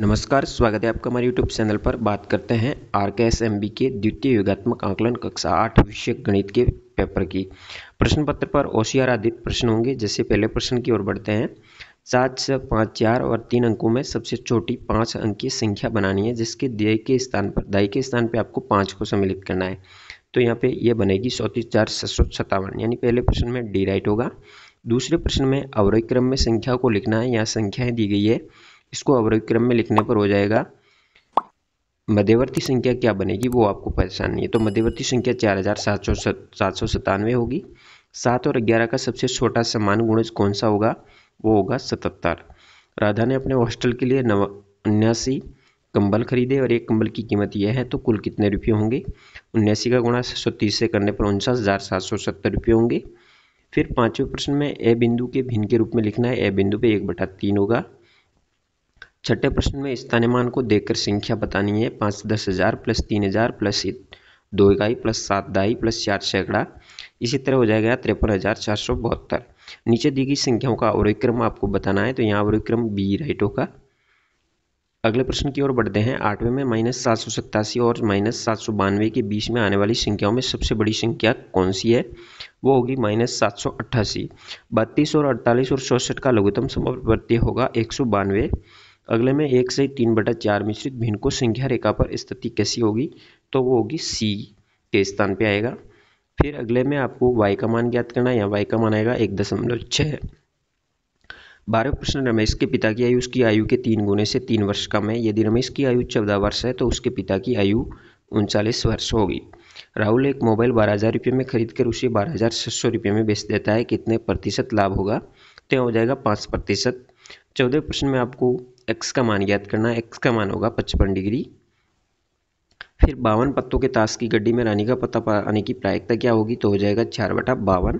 नमस्कार स्वागत है आपका हमारे YouTube चैनल पर बात करते हैं आर के एस एम बी के द्वितीय युगात्मक आंकलन कक्षा आठ विषय गणित के पेपर की प्रश्न पत्र पर ओशियार आधारित प्रश्न होंगे जैसे पहले प्रश्न की ओर बढ़ते हैं सात छः पाँच चार और तीन अंकों में सबसे छोटी पाँच अंक की संख्या बनानी है जिसके दय के स्थान पर दाई के स्थान पर आपको पाँच को सम्मिलित करना है तो यहाँ पे यह बनेगी सौतीस चार सौ सत्तावन यानी पहले प्रश्न में डी राइट होगा दूसरे प्रश्न में अवरोही क्रम में संख्या को लिखना है यहाँ संख्याएँ दी गई है इसको अवरोही क्रम में लिखने पर हो जाएगा मध्यवर्ती संख्या क्या बनेगी वो आपको परेशानी है तो मध्यवर्ती संख्या चार हज़ार सात सौ सात सौ सतानवे होगी सात और ग्यारह का सबसे छोटा समान गुणज कौन सा होगा वो होगा सतहत्तर राधा ने अपने हॉस्टल के लिए नव उन्यासी कंबल खरीदे और एक कंबल की कीमत यह है तो कुल कितने रुपये होंगे उन्यासी का गुणा सौ तीस से करने पर उनचास हज़ार सात सौ सत्तर रुपये होंगे फिर पाँचवें प्रश्न में ए बिंदु के भिन्न के रूप में लिखना है ए बिंदु पे एक बटा तीन होगा छठे प्रश्न में स्थानीयमान को देखकर संख्या बतानी है पाँच दस हज़ार प्लस तीन हज़ार प्लस दो इकाई प्लस सात दाई प्लस चार सैकड़ा इसी तरह हो जाएगा तिरपन हज़ार चार सौ बहत्तर नीचे दी गई संख्याओं का अवरोही आपको बताना है तो यहाँ अवरोही बी राइट होगा अगले प्रश्न की ओर बढ़ते हैं आठवें में माइनस सात सौ सत्तासी और माइनस सात सौ बानवे के बीच में आने वाली संख्याओं में सबसे बड़ी संख्या कौन सी है वो होगी माइनस सात सौ अट्ठासी बत्तीस और अड़तालीस और चौंसठ का लघुतम समावर्त्य होगा एक सौ बानवे अगले में एक से तीन बटा चार मिश्रित भिन्न को संख्या रेखा पर स्थिति कैसी होगी तो वो होगी सी के स्थान पे आएगा फिर अगले में आपको वाई का मान ज्ञात करना है यहाँ वाई का मान आएगा एक दशमलव छः बारह प्रश्न रमेश के पिता की आयु उसकी आयु के तीन गुने से तीन वर्ष कम है यदि रमेश की आयु चौदह वर्ष है तो उसके पिता की आयु उनचालीस वर्ष होगी राहुल एक मोबाइल बारह हज़ार रुपये में खरीद कर उसे बारह हज़ार छः सौ रुपये में बेच देता है कितने प्रतिशत लाभ होगा तो हो जाएगा पाँच प्रतिशत चौदह प्रश्न में आपको एक्स का मान ज्ञात करना है एक्स का मान होगा पचपन डिग्री फिर बावन पत्तों के ताश की गड्डी में रानी का पत्ता पाने की प्रायिकता क्या होगी तो हो जाएगा चार बटा बावन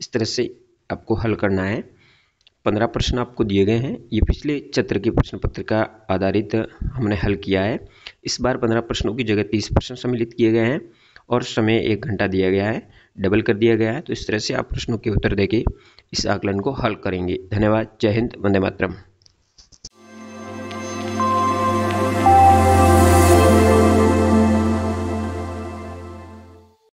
इस तरह से आपको हल करना है पंद्रह प्रश्न आपको दिए गए हैं ये पिछले चत्र के प्रश्न पत्र का आधारित हमने हल किया है इस बार पंद्रह प्रश्नों की जगह तीस प्रश्न सम्मिलित किए गए हैं और समय एक घंटा दिया गया है डबल कर दिया गया है तो इस तरह से आप प्रश्नों के उत्तर देके इस आकलन को हल करेंगे धन्यवाद जय हिंद वंदे मातरम